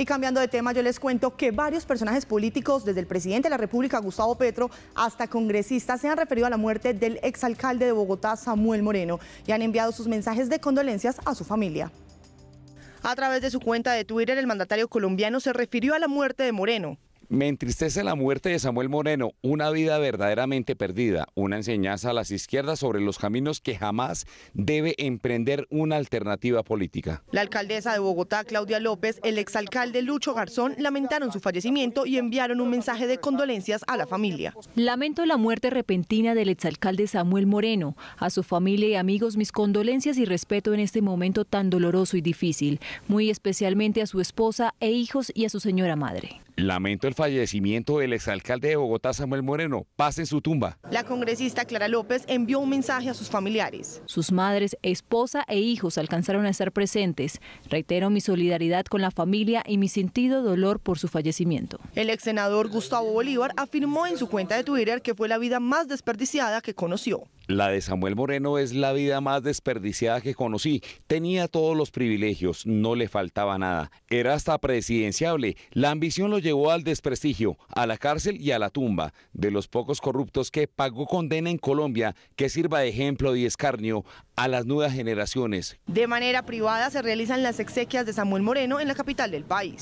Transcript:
Y cambiando de tema, yo les cuento que varios personajes políticos, desde el presidente de la República, Gustavo Petro, hasta congresistas, se han referido a la muerte del exalcalde de Bogotá, Samuel Moreno, y han enviado sus mensajes de condolencias a su familia. A través de su cuenta de Twitter, el mandatario colombiano se refirió a la muerte de Moreno, me entristece la muerte de Samuel Moreno, una vida verdaderamente perdida, una enseñanza a las izquierdas sobre los caminos que jamás debe emprender una alternativa política. La alcaldesa de Bogotá, Claudia López, el exalcalde Lucho Garzón lamentaron su fallecimiento y enviaron un mensaje de condolencias a la familia. Lamento la muerte repentina del exalcalde Samuel Moreno. A su familia y amigos mis condolencias y respeto en este momento tan doloroso y difícil, muy especialmente a su esposa e hijos y a su señora madre. Lamento el fallecimiento del exalcalde de Bogotá, Samuel Moreno. Pase en su tumba. La congresista Clara López envió un mensaje a sus familiares. Sus madres, esposa e hijos alcanzaron a estar presentes. Reitero mi solidaridad con la familia y mi sentido dolor por su fallecimiento. El exsenador Gustavo Bolívar afirmó en su cuenta de Twitter que fue la vida más desperdiciada que conoció. La de Samuel Moreno es la vida más desperdiciada que conocí. Tenía todos los privilegios, no le faltaba nada. Era hasta presidenciable. La ambición lo llevó llevó al desprestigio, a la cárcel y a la tumba. De los pocos corruptos que pagó condena en Colombia, que sirva de ejemplo y escarnio a las nuevas generaciones. De manera privada se realizan las exequias de Samuel Moreno en la capital del país.